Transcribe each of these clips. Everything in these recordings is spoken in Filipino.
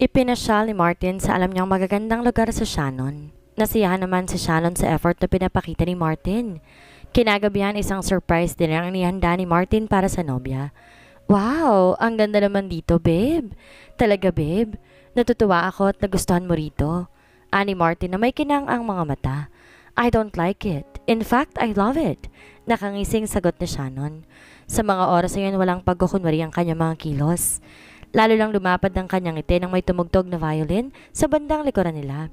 Ipinasyal ni Martin sa alam niyang magagandang lugar sa Shannon. Nasiyahan naman si Shannon sa effort na pinapakita ni Martin. Kinagabihan isang surprise din ang inihanda ni Martin para sa nobya. Wow! Ang ganda naman dito, babe! Talaga, babe! Natutuwa ako at nagustuhan mo rito. Ani Martin na may kinang ang mga mata. I don't like it. In fact, I love it. Nakangising sagot ni Shannon. Sa mga oras na yun, walang pagkukunwari ang kanyang mga kilos. Lalo lang lumapad ang kanyang ngiti nang may tumugtog na violin sa bandang likuran nila.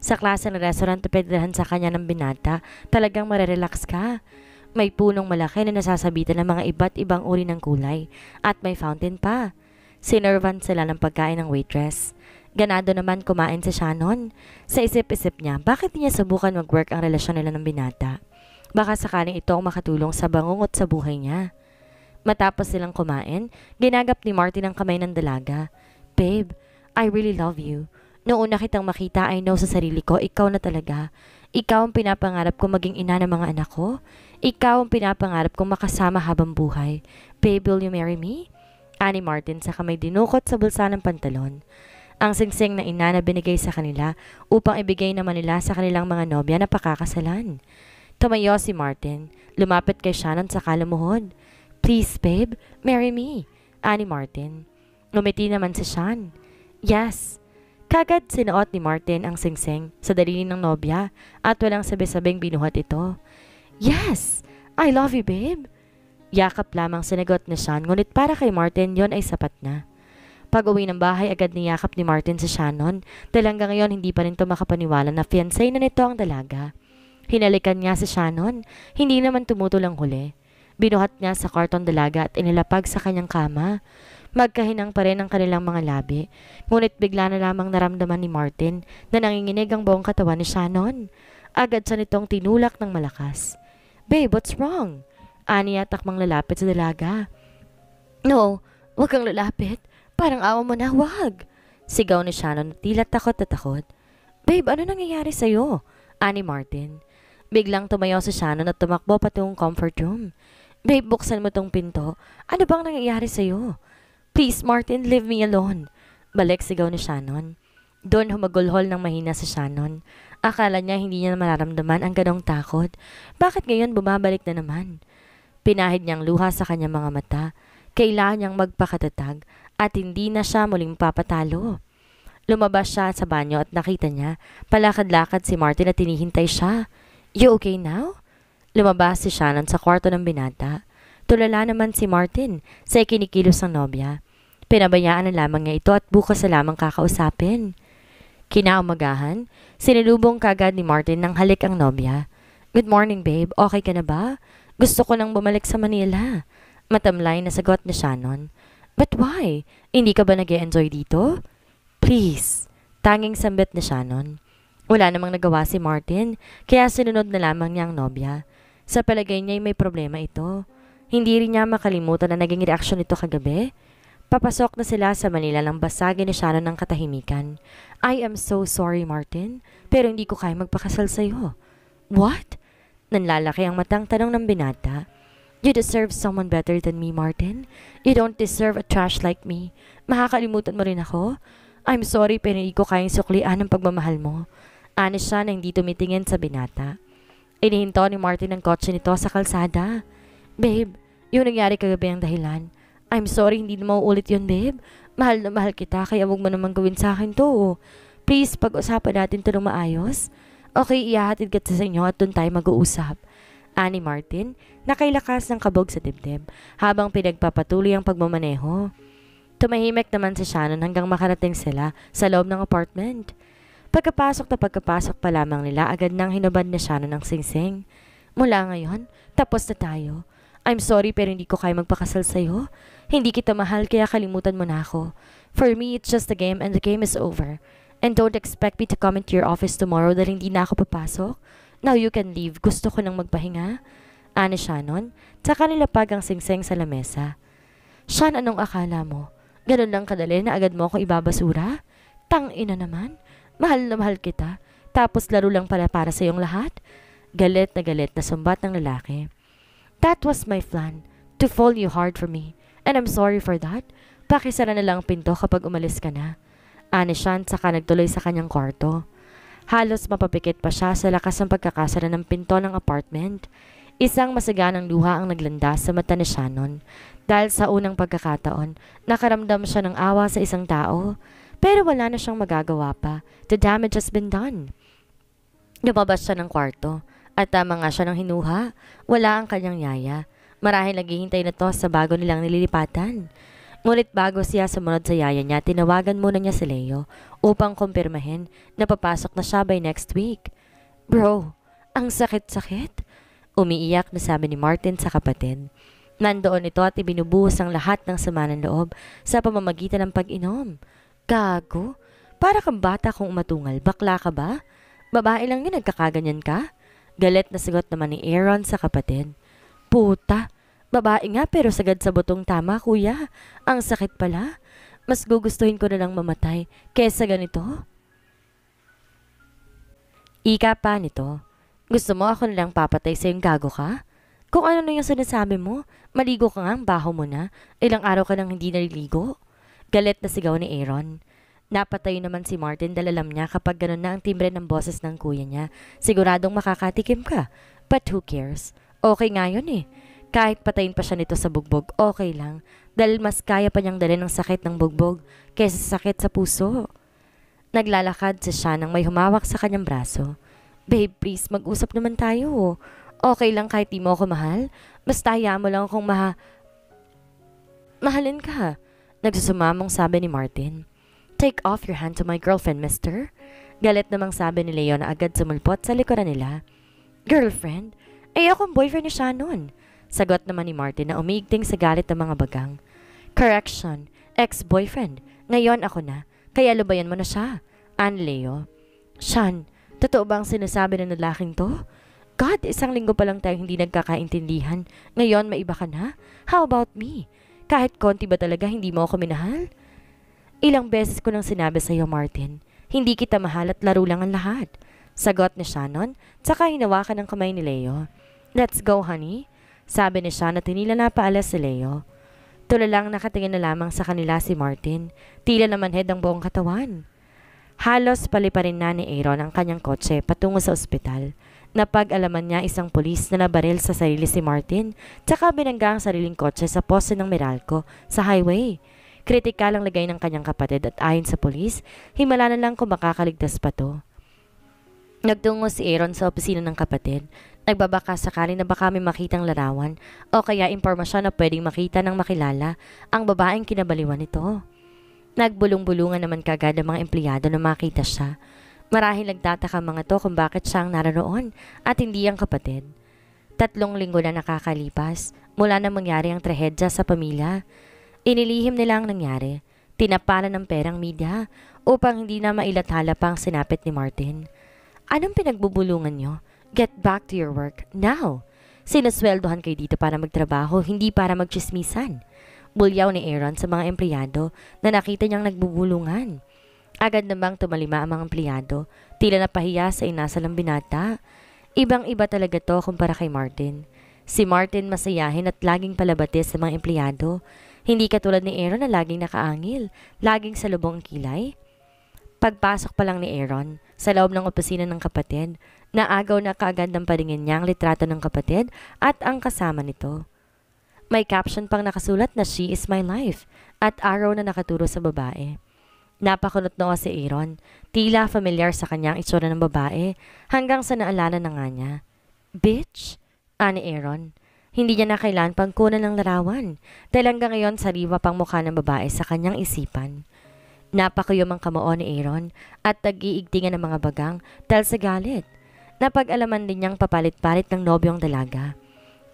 Sa klase ng restaurant na sa kanya ng binata, talagang marerelax ka. May punong malaki na nasasabitan ng mga iba't ibang uri ng kulay at may fountain pa. Sinervan sila ng pagkain ng waitress. Ganado naman kumain si Shannon. Sa isip-isip niya, bakit niya subukan mag-work ang relasyon nila ng binata? Baka sakaling ito ang makatulong sa bangungot sa buhay niya. Matapos silang kumain, ginagap ni Martin ang kamay ng dalaga. Babe, I really love you. Noong una kitang makita, I know sa sarili ko, ikaw na talaga. Ikaw ang pinapangarap kong maging ina ng mga anak ko. Ikaw ang pinapangarap kong makasama habang buhay. Babe, will you marry me? Ani Martin sa kamay dinukot sa bulsa ng pantalon. Ang singsing na ina na binigay sa kanila upang ibigay naman nila sa kanilang mga nobya na pakakasalan. Tumayo si Martin. Lumapit kay Shannon sa kalamuhod. Please, babe, marry me, ani Martin. Umiti naman si Sean. Yes. Kagad sinuot ni Martin ang singsing sa dalili ng nobya at walang sabi-sabing binuhat ito. Yes! I love you, babe! Yakap lamang sinagot ni Sean ngunit para kay Martin yon ay sapat na. Pag-uwi ng bahay, agad niyakap ni Martin si Shannon dahil hanggang ngayon hindi pa rin ito makapaniwala na fiancé na nito ang dalaga. Hinalikan niya si Shannon, hindi naman tumutol ang huli. Binuhat niya sa karton dalaga at inilapag sa kanyang kama. Magkahinang pa rin ang kanilang mga labi. Ngunit bigla na lamang naramdaman ni Martin na nanginginig ang buong katawan ni Shannon. Agad siya nitong tinulak ng malakas. Babe, what's wrong? Ani at akmang lalapit sa dalaga. No, huwag kang lalapit. Parang awa mo na, wag. Sigaw ni Shannon tila takot na takot. Babe, ano nangyayari sa'yo? Ani Martin. Biglang tumayo si Shannon at tumakbo patungong comfort room. Babe, buksan mo tong pinto. Ano bang nangyayari sa'yo? Please, Martin, leave me alone. Balik sigaw ni Shannon. Doon humagulhol ng mahina si Shannon. Akala niya hindi niya mararamdaman ang ganong takot. Bakit ngayon bumabalik na naman? Pinahid niyang luha sa kanyang mga mata. Kailangan niyang magpakatatag at hindi na siya muling papatalo. Lumabas siya sa banyo at nakita niya palakad-lakad si Martin at tinihintay siya. You okay now? Lumabas si Shannon sa kwarto ng binata. Tulala naman si Martin sa ikinikilos ng nobya. Pinabayaan na lamang niya ito at bukas na lamang kakausapin. Kinaumagahan, sinilubong kagad ni Martin ng halik ang nobya. Good morning babe, okay ka na ba? Gusto ko nang bumalik sa Manila. Matamlay na sagot ni Shannon. But why? Hindi ka ba nag enjoy dito? Please. Tanging sambit ni Shannon. Wala namang nagawa si Martin, kaya sinunod na lamang niya ang nobya. Sa palagay niya ay may problema ito. Hindi rin niya makalimutan na naging reaksyon nito kagabi. Papasok na sila sa Manila nang basagin ni Shannon ng katahimikan. I am so sorry, Martin, pero hindi ko kaya magpakasal sa'yo. What? Nanlalaki ang matang tanong ng binata. You deserve someone better than me, Martin. You don't deserve a trash like me. Makakalimutan mo rin ako? I'm sorry pero hindi ko kayang suklian ang pagmamahal mo. Ano siya na hindi tumitingin sa binata. Inihinto ni Martin ang kotse nito sa kalsada. Babe, yung nangyari kagabi ang dahilan. I'm sorry, hindi na mauulit yun, babe. Mahal na mahal kita, kaya huwag mo naman gawin sa akin to. Please, pag-usapan natin to ng maayos. Okay, ihahatid ka sa inyo at doon tayo mag-uusap. Ani Martin, nakailakas ng kabog sa dibdib habang pinagpapatuloy ang pagmamaneho. Tumahimik naman si Shannon hanggang makarating sila sa loob ng apartment. Pagkapasok na pagkapasok pa lamang nila, agad nang hinabad na siya ng singsing. Mula ngayon, tapos na tayo. I'm sorry pero hindi ko kaya magpakasal sa'yo. Hindi kita mahal kaya kalimutan mo na ako. For me, it's just a game and the game is over. And don't expect me to come into your office tomorrow dahil hindi na ako papasok. Now you can leave. Gusto ko nang magpahinga. Ani Shannon, tsaka nilapag ang singsing sa lamesa. Shan, anong akala mo? Ganun lang kadali na agad mo ako ibabasura? Tang ina naman. Mahal na mahal kita. Tapos laro lang pala para sa iyong lahat. Galit na galit na sumbat ng lalaki. That was my plan. To fall you hard for me. And I'm sorry for that. Pakisara na lang pinto kapag umalis ka na. Ani Shan saka nagtuloy sa kanyang kwarto. Halos mapapikit pa siya sa lakas ng pagkakasara ng pinto ng apartment. Isang masaganang luha ang naglandas sa mata ni Shannon. Dahil sa unang pagkakataon, nakaramdam siya ng awa sa isang tao. Pero wala na siyang magagawa pa. The damage has been done. Lumabas siya ng kwarto at tama nga siya ng hinuha. Wala ang kanyang yaya. Marahil naghihintay na to sa bago nilang nililipatan. Ngunit bago siya sumunod sa yaya niya, tinawagan muna niya si Leo upang kumpirmahin na papasok na siya by next week. Bro, ang sakit-sakit. Umiiyak na sabi ni Martin sa kapatid. Nandoon ito at ibinubuhos ang lahat ng sama ng loob sa pamamagitan ng pag-inom. Gago? Para kang bata kung umatungal. Bakla ka ba? Babae lang yun, nagkakaganyan ka? Galit na sagot naman ni Aaron sa kapatid. Puta, babae nga pero sagad sa butong tama, kuya. Ang sakit pala. Mas gugustuhin ko na lang mamatay kesa ganito. Ika pa nito. Gusto mo ako na lang papatay sa yung gago ka? Kung ano na yung sinasabi mo, maligo ka nga ang baho mo na. Ilang araw ka nang hindi naliligo. Galit na sigaw ni Aaron. Napatayo naman si Martin dahil niya kapag ganun na ang timbre ng boses ng kuya niya, siguradong makakatikim ka. But who cares? Okay nga yun eh. Kahit patayin pa siya nito sa bugbog, okay lang. Dahil mas kaya pa niyang dalhin ang sakit ng bugbog kaysa sakit sa puso. Naglalakad si siya nang may humawak sa kanyang braso. Babe, please, mag-usap naman tayo. Okay lang kahit di mo ako mahal. Basta hayaan mo lang akong maha... Mahalin ka. Nagsusumamong sabi ni Martin. Take off your hand to my girlfriend, mister. Galit namang sabi ni Leon na agad sumulpot sa likuran nila. Girlfriend? Eh akong boyfriend ni Shannon. Sagot naman ni Martin na umiigting sa galit ng mga bagang. Correction, ex-boyfriend. Ngayon ako na, kaya lubayan mo na siya. Ann Leo. Shan, totoo bang sinasabi ng lalaking to? God, isang linggo pa lang tayo hindi nagkakaintindihan. Ngayon, may iba ka na? How about me? Kahit konti ba talaga hindi mo ako minahal? Ilang beses ko nang sinabi sa iyo, Martin. Hindi kita mahal at laro lang ang lahat. Sagot ni Shannon, tsaka hinawakan ng kamay ni Leo. Let's go, honey. Sabi ni Shannon tinila na paalas si Leo. Tula lang nakatingin na lamang sa kanila si Martin. Tila naman head ang buong katawan. Halos paliparin na ni Aaron ang kanyang kotse patungo sa ospital na pag alaman niya isang pulis na nabaril sa sarili si Martin, tsaka binangga ang sariling kotse sa poste ng Meralco sa highway. Kritikal ang lagay ng kanyang kapatid at ayon sa polis, himala na lang kung makakaligtas pa to. Nagtungo si Aaron sa opisina ng kapatid. Nagbabaka sakali na baka may makitang larawan o kaya impormasyon na pwedeng makita ng makilala ang babaeng kinabaliwan nito. Nagbulong-bulungan naman kagad ang mga empleyado na makita siya. Marahil nagtataka mga to kung bakit siya ang naroon at hindi ang kapatid. Tatlong linggo na nakakalipas mula na mangyari ang trahedya sa pamilya. Inilihim nila ang nangyari. Tinapalan ng perang media upang hindi na mailathala pa ang sinapit ni Martin. Anong pinagbubulungan nyo? Get back to your work now! Sinasweldohan kayo dito para magtrabaho, hindi para magchismisan. Bulyaw ni Aaron sa mga empleyado na nakita niyang nagbubulungan. Agad namang tumalima ang mga empleyado, tila napahiya sa inasalang binata. Ibang-iba talaga to kumpara kay Martin. Si Martin masayahin at laging palabatis sa mga empleyado. Hindi katulad ni Aaron na laging nakaangil, laging sa lubong kilay. Pagpasok pa lang ni Aaron, sa loob ng opisina ng kapatid, naagaw na kaagad ng paringin niya ang litrato ng kapatid at ang kasama nito. May caption pang nakasulat na She is my life at araw na nakaturo sa babae. Napakunot noa si Aaron. Tila familiar sa kanya ang itsura ng babae hanggang sa naalala na nga niya. Bitch? Ani Aaron. Hindi niya na kailan pangkunan ng larawan dahil hanggang ngayon sariwa pang mukha ng babae sa kanyang isipan. Napakuyom ang kamao ni Aaron at nag iigtingan ng mga bagang dahil sa galit. Napag-alaman din niyang papalit-palit ng nobyong dalaga.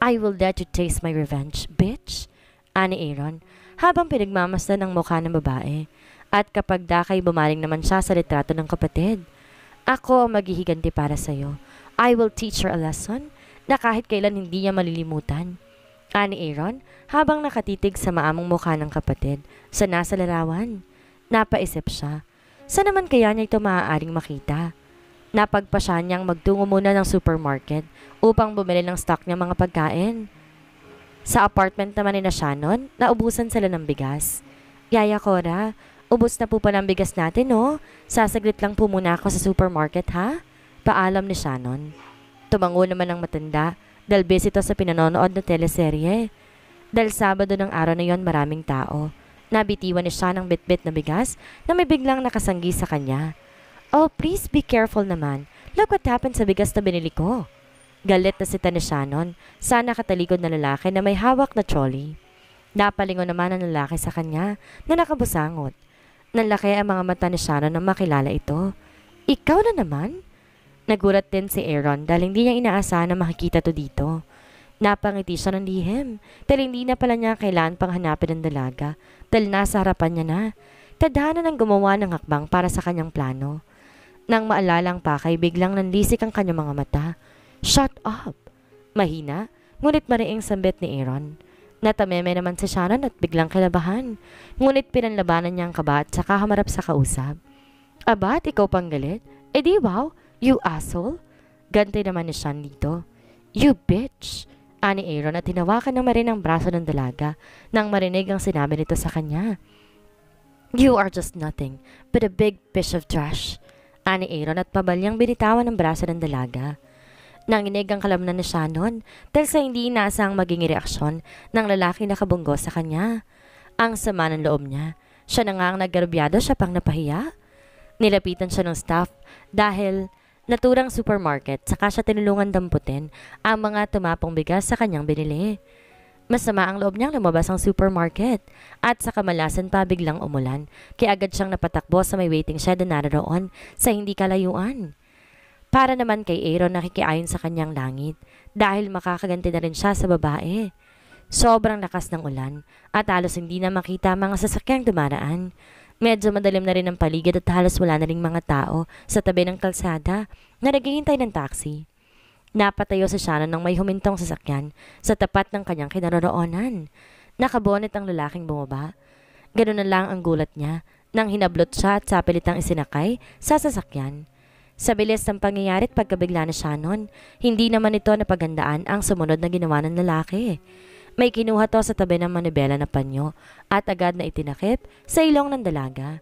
I will let you taste my revenge, bitch! Ani Aaron habang pinagmamasdan ang mukha ng babae. At kapag dakay bumaling naman siya sa litrato ng kapatid, ako ang maghihiganti para sa iyo. I will teach her a lesson na kahit kailan hindi niya malilimutan. Ani Aaron, habang nakatitig sa maamong mukha ng kapatid sa nasa larawan, napaisip siya. Sa naman kaya niya ito maaaring makita? Napagpa siya niyang magtungo muna ng supermarket upang bumili ng stock ng mga pagkain. Sa apartment naman ni na Shannon, naubusan sila ng bigas. Yaya Cora, Ubus na po pala ang bigas natin, no? Sasaglit lang po muna ako sa supermarket, ha? Paalam ni Shannon. Tumango naman ang matanda dahil busy to sa pinanonood na teleserye. Dahil Sabado ng araw na yon maraming tao. Nabitiwan ni siya ng bitbit na bigas na may biglang nakasanggi sa kanya. Oh, please be careful naman. Look what happened sa bigas na binili ko. Galit na si ni Shannon sa nakatalikod na lalaki na may hawak na trolley. Napalingon naman ang lalaki sa kanya na nakabusangot. Nalaki ang mga mata ni Shannon nang makilala ito. Ikaw na naman? Nagulat din si Aaron dahil hindi niya inaasahan na makikita to dito. Napangiti siya ng lihim dahil hindi na pala niya kailan pang hanapin ang dalaga dahil nasa harapan niya na. Tadhana ng gumawa ng hakbang para sa kanyang plano. Nang maalala ang pakay, biglang nanlisik ang kanyang mga mata. Shut up! Mahina, ngunit mariing sambit ni Aaron. Natameme naman si Shannon at biglang kinabahan. Ngunit pinanlabanan niya ang kaba at saka hamarap sa kausap. Aba, at ikaw pang galit? E di wow, you asshole. Gante naman ni Sean dito. You bitch! Ani Aaron at hinawakan ng marin ang braso ng dalaga nang marinig ang sinabi nito sa kanya. You are just nothing but a big piece of trash. Ani Aaron at pabalyang binitawan ng braso ng dalaga. Nanginig ang kalamnan ni Shannon dahil sa hindi inaasang maging reaksyon ng lalaki na kabunggo sa kanya. Ang sama ng loob niya. Siya na nga ang naggarubyado siya pang napahiya. Nilapitan siya ng staff dahil naturang supermarket saka siya tinulungan damputin ang mga tumapong bigas sa kanyang binili. Masama ang loob niyang lumabas ang supermarket at sa kamalasan pa biglang umulan kaya agad siyang napatakbo sa may waiting shed na naroon sa hindi kalayuan. Para naman kay Aaron nakikiayon sa kanyang langit dahil makakaganti na rin siya sa babae. Sobrang lakas ng ulan at halos hindi na makita mga sasakyang dumaraan. Medyo madalim na rin ang paligid at halos wala na rin mga tao sa tabi ng kalsada na naghihintay ng taxi. Napatayo si Shannon ng may humintong sasakyan sa tapat ng kanyang kinaroroonan. Nakabonet ang lalaking bumaba. Ganun na lang ang gulat niya nang hinablot siya at sapilitang isinakay sa sasakyan. Sa bilis ng pangyayari at pagkabigla ni Shannon, hindi naman ito napagandaan ang sumunod na ginawa ng lalaki. May kinuha to sa tabi ng manibela na panyo at agad na itinakip sa ilong ng dalaga.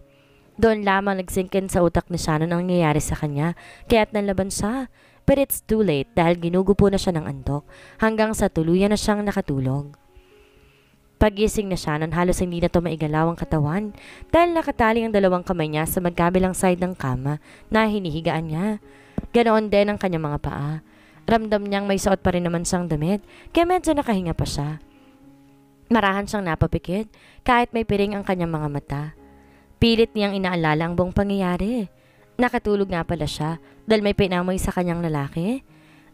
Doon lamang nagsingkin sa utak ni Shannon ang nangyayari sa kanya kaya't nalaban siya. But it's too late dahil ginugupo na siya ng antok hanggang sa tuluyan na siyang nakatulog. Pagising na siya nang halos hindi na to maigalaw ang katawan dahil nakatali ang dalawang kamay niya sa magkabilang side ng kama na hinihigaan niya. Ganoon din ang kanyang mga paa. Ramdam niyang may suot pa rin naman siyang damit kaya medyo nakahinga pa siya. Marahan siyang napapikit kahit may piring ang kanyang mga mata. Pilit niyang inaalala ang buong pangyayari. Nakatulog nga pala siya dahil may pinamoy sa kanyang lalaki.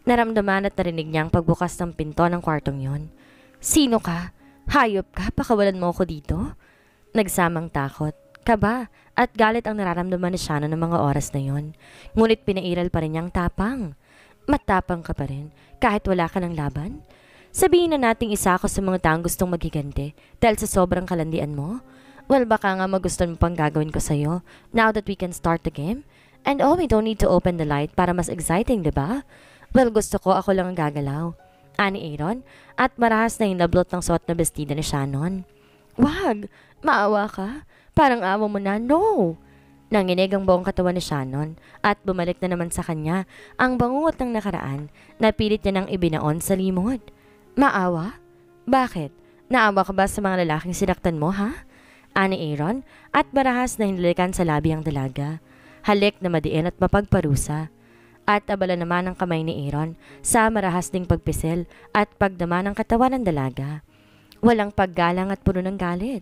Naramdaman at narinig niya ang pagbukas ng pinto ng kwartong yon. Sino ka? Hayop ka, pakawalan mo ako dito? Nagsamang takot, kaba, at galit ang nararamdaman ni Shana ng mga oras na yon. Ngunit pinairal pa rin niyang tapang. Matapang ka pa rin, kahit wala ka ng laban? Sabihin na nating isa ako sa mga taong gustong maghiganti dahil sa sobrang kalandian mo. Well, baka nga magustuhan mo pang gagawin ko sa'yo now that we can start the game. And oh, we don't need to open the light para mas exciting, di ba? Well, gusto ko ako lang ang gagalaw ani Aaron at marahas na hinablot ng suot na bestida ni Shannon. Wag! Maawa ka? Parang awa mo na, no! Nanginig ang buong katawan ni Shannon at bumalik na naman sa kanya ang bangungot ng nakaraan na pilit niya nang ibinaon sa limot. Maawa? Bakit? Naawa ka ba sa mga lalaking sinaktan mo, ha? Ani Aaron at marahas na hinalikan sa labi ang dalaga. Halik na madiin at mapagparusa at abala naman ang kamay ni Aaron sa marahas ding pagpisil at pagdama ng katawan ng dalaga. Walang paggalang at puno ng galit.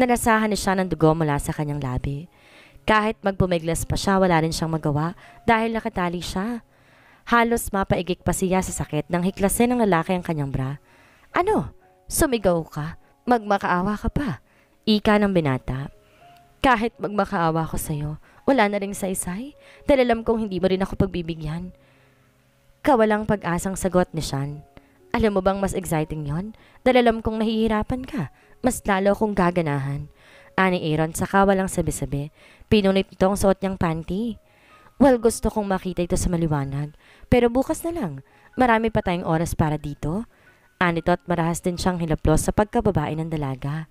Nanasahan na siya ng dugo mula sa kanyang labi. Kahit magpumiglas pa siya, wala rin siyang magawa dahil nakatali siya. Halos mapaigik pa siya sa sakit nang hiklasin ng lalaki ang kanyang bra. Ano? Sumigaw ka? Magmakaawa ka pa? Ika ng binata. Kahit magmakaawa ko sa'yo, wala na ring saysay dahil alam kong hindi mo rin ako pagbibigyan. Kawalang pag-asang sagot ni Sean. Alam mo bang mas exciting yon? Dahil alam kong nahihirapan ka. Mas lalo kong gaganahan. Ani Aaron sa kawalang sabi-sabi. Pinunit ito ang suot niyang panty. Well, gusto kong makita ito sa maliwanag. Pero bukas na lang. Marami pa tayong oras para dito. Anito at marahas din siyang hilaplos sa pagkababae ng dalaga.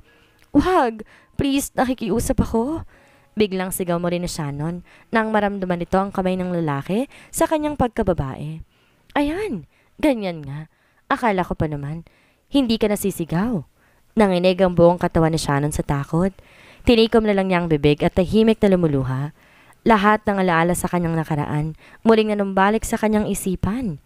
Wag! Please, nakikiusap ako. Biglang sigaw mo rin ni Shannon nang maramdaman nito ang kamay ng lalaki sa kanyang pagkababae. Ayan, ganyan nga. Akala ko pa naman, hindi ka nasisigaw. Nanginig ang buong katawan ni Shannon sa takot. Tinikom na lang niya ang bibig at tahimik na lumuluha. Lahat ng alaala sa kanyang nakaraan, muling nanumbalik sa kanyang isipan.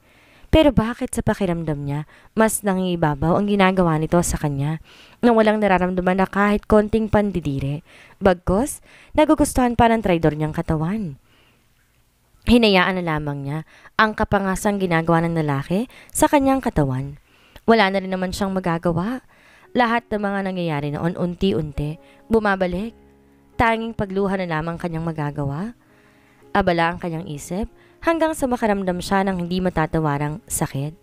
Pero bakit sa pakiramdam niya, mas nangibabaw ang ginagawa nito sa kanya na walang nararamdaman na kahit konting pandidire. Bagkos, nagugustuhan pa ng traidor niyang katawan. Hinayaan na lamang niya ang kapangasang ginagawa ng lalaki sa kanyang katawan. Wala na rin naman siyang magagawa. Lahat ng mga nangyayari noon unti-unti, bumabalik. Tanging pagluha na lamang kanyang magagawa. Abala ang kanyang isip hanggang sa makaramdam siya ng hindi matatawarang sakit.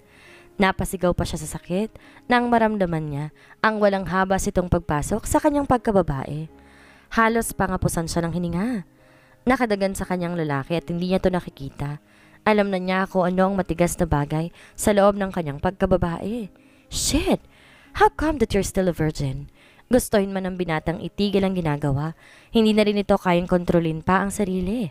Napasigaw pa siya sa sakit nang maramdaman niya ang walang habas itong pagpasok sa kanyang pagkababae. Halos pangapusan siya ng hininga. Nakadagan sa kanyang lalaki at hindi niya to nakikita. Alam na niya kung ano ang matigas na bagay sa loob ng kanyang pagkababae. Shit! How come that you're still a virgin? Gustuhin man ng binatang itigil ang ginagawa, hindi na rin ito kayang kontrolin pa ang sarili.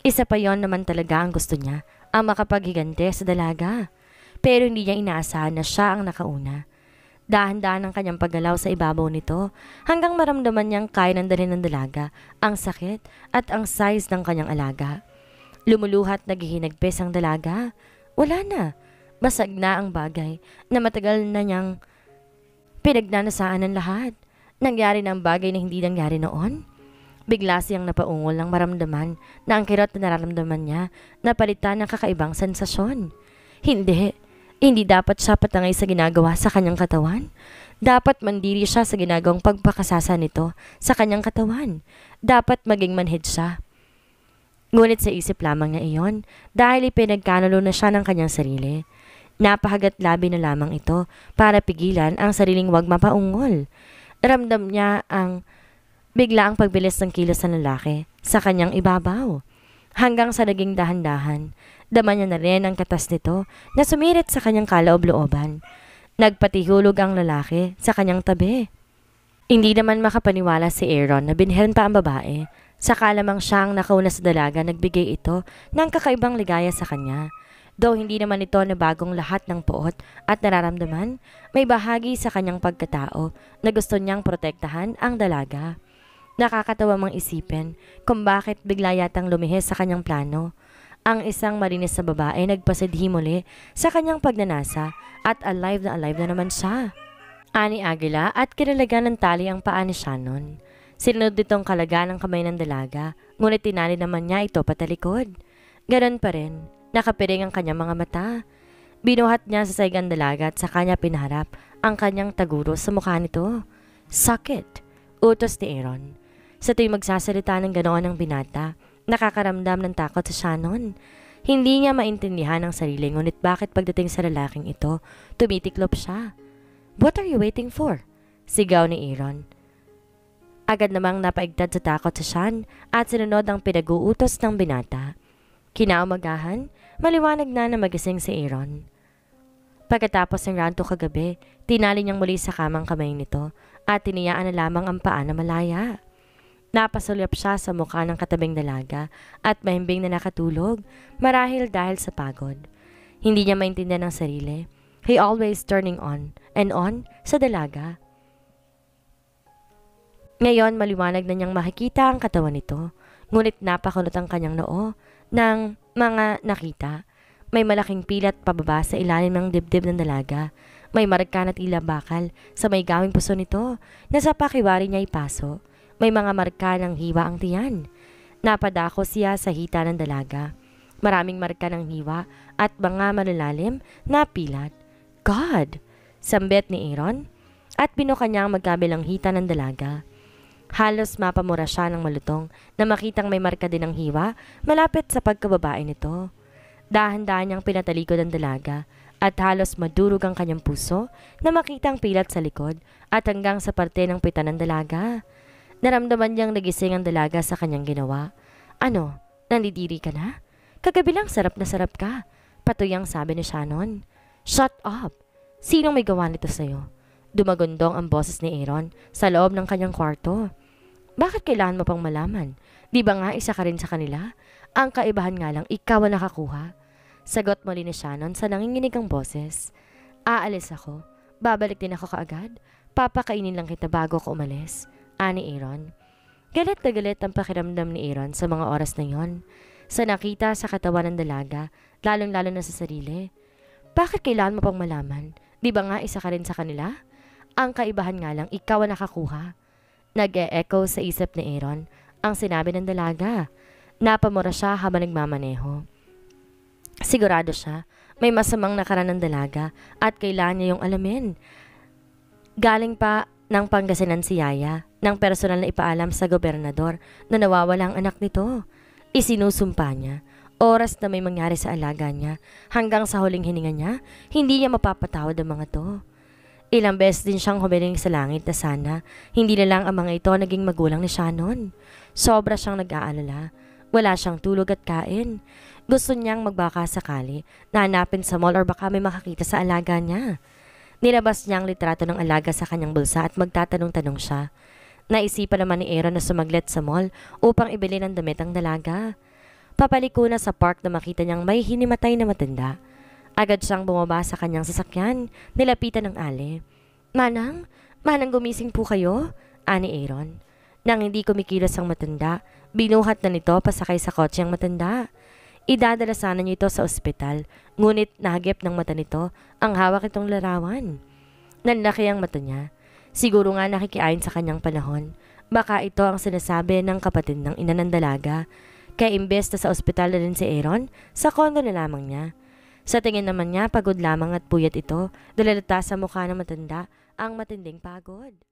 Isa pa yon naman talaga ang gusto niya, ang makapaghigante sa dalaga. Pero hindi niya inaasahan na siya ang nakauna. Dahan-dahan ang kanyang paggalaw sa ibabaw nito hanggang maramdaman niyang kaya ng dalhin ng dalaga ang sakit at ang size ng kanyang alaga. Lumuluhat naghihinagpes ang dalaga. Wala na. Basag na ang bagay na matagal na niyang pinagnanasaan ng lahat. Nangyari na ang bagay na hindi nangyari noon. Bigla siyang napaungol nang maramdaman na ang kirot na nararamdaman niya napalitan ng kakaibang sensasyon. Hindi, hindi dapat siya patangay sa ginagawa sa kanyang katawan. Dapat mandiri siya sa ginagawang pagpakasasa nito sa kanyang katawan. Dapat maging manhid siya. Ngunit sa isip lamang na iyon dahil ipinagkanulo na siya ng kanyang sarili. Napahagat labi na lamang ito para pigilan ang sariling wag mapaungol. Ramdam niya ang Bigla ang pagbilis ng kilos ng lalaki sa kanyang ibabaw. Hanggang sa naging dahan-dahan, dama niya na rin ang katas nito na sumirit sa kanyang kalaob-looban. Nagpatihulog ang lalaki sa kanyang tabi. Hindi naman makapaniwala si Aaron na binheran pa ang babae. Sakalamang siya ang nakauna sa dalaga nagbigay ito ng kakaibang ligaya sa kanya. Though hindi naman ito na bagong lahat ng puot at nararamdaman, may bahagi sa kanyang pagkatao na gusto niyang protektahan ang dalaga. Nakakatawa mang isipin kung bakit bigla yatang lumihis sa kanyang plano. Ang isang marinis na babae nagpasidhi muli sa kanyang pagnanasa at alive na alive na naman siya. Ani Agila at kinalaga ng tali ang paa ni Shannon. Sinunod nitong kalaga ng kamay ng dalaga, ngunit tinali naman niya ito patalikod. Ganon pa rin, nakapiring ang kanyang mga mata. Binuhat niya sa saigang dalaga at sa kanya pinaharap ang kanyang taguro sa mukha nito. Sakit! Utos ni Aaron. Sa tuwing magsasalita ng ganoon ang binata, nakakaramdam ng takot sa Shannon. Hindi niya maintindihan ang sarili ngunit bakit pagdating sa lalaking ito, tumitiklop siya. What are you waiting for? Sigaw ni Aaron. Agad namang napaigtad sa takot sa Shan at sinunod ang pinag-uutos ng binata. Kinaumagahan, maliwanag na na magising si Aaron. Pagkatapos ng ranto kagabi, tinali niyang muli sa kamang kamay nito at tiniyaan na lamang ang paa na malaya. Napasulyap siya sa mukha ng katabing dalaga at mahimbing na nakatulog, marahil dahil sa pagod. Hindi niya maintindihan ang sarili. He always turning on and on sa dalaga. Ngayon, maliwanag na niyang makikita ang katawan nito. Ngunit napakunot ang kanyang noo ng mga nakita. May malaking pilat pababa sa ilalim ng dibdib ng dalaga. May maragkan at bakal sa may gawing puso nito na sa pakiwari niya ipaso. May mga marka ng hiwa ang tiyan. Napadako siya sa hita ng dalaga. Maraming marka ng hiwa at mga malalalim na pilat. God! Sambet ni Aaron at binuka niya ang magkabilang hita ng dalaga. Halos mapamura siya ng malutong na makitang may marka din ng hiwa malapit sa pagkababae nito. Dahan-dahan niyang pinatalikod ang dalaga at halos madurog ang kanyang puso na makitang pilat sa likod at hanggang sa parte ng pita ng dalaga. Naramdaman niyang nagising ang dalaga sa kanyang ginawa. Ano, nandidiri ka na? Kagabi lang sarap na sarap ka. Patuyang sabi ni Shannon. Shut up! Sinong may gawa nito sa'yo? Dumagundong ang boses ni Aaron sa loob ng kanyang kwarto. Bakit kailangan mo pang malaman? Di ba nga isa ka rin sa kanila? Ang kaibahan nga lang ikaw ang nakakuha. Sagot muli ni Shannon sa nanginginig ang boses. Aalis ako. Babalik din ako kaagad. Papakainin lang kita bago ako umalis ani ah, Aaron. Galit na galit ang pakiramdam ni Aaron sa mga oras na yon. Sa nakita sa katawan ng dalaga, lalong-lalo na sa sarili. Bakit kailangan mo pang malaman? Di ba nga isa ka rin sa kanila? Ang kaibahan nga lang, ikaw ang nakakuha. Nag-e-echo sa isip ni Aaron ang sinabi ng dalaga. Napamura siya habang nagmamaneho. Sigurado siya, may masamang nakaraan ng dalaga at kailan niya yung alamin. Galing pa ng Pangasinan si Yaya ng personal na ipaalam sa gobernador na nawawala ang anak nito. Isinusumpa niya, oras na may mangyari sa alaga niya, hanggang sa huling hininga niya, hindi niya mapapatawad ang mga to. Ilang beses din siyang humiling sa langit na sana, hindi na lang ang mga ito naging magulang ni Shannon. Sobra siyang nag-aalala. Wala siyang tulog at kain. Gusto niyang magbaka sakali na hanapin sa mall or baka may makakita sa alaga niya. Nilabas niya ang litrato ng alaga sa kanyang bulsa at magtatanong-tanong siya. Naisipan naman ni Aaron na sumaglit sa mall upang ibili ng damit ang dalaga. Papaliko na sa park na makita niyang may hinimatay na matanda. Agad siyang bumaba sa kanyang sasakyan, nilapitan ng ale. Manang, manang gumising po kayo, ani Aaron. Nang hindi kumikilos ang matanda, binuhat na nito pasakay sa kotse ang matanda. Idadala sana niyo ito sa ospital, ngunit nahagip ng mata nito ang hawak itong larawan. Nanlaki ang mata niya. Siguro nga nakikiain sa kanyang panahon. Baka ito ang sinasabi ng kapatid ng ina ng dalaga. Kaya imbes na sa ospital na rin si Aaron, sa kondo na lamang niya. Sa tingin naman niya, pagod lamang at puyat ito, dalalata sa mukha ng matanda ang matinding pagod.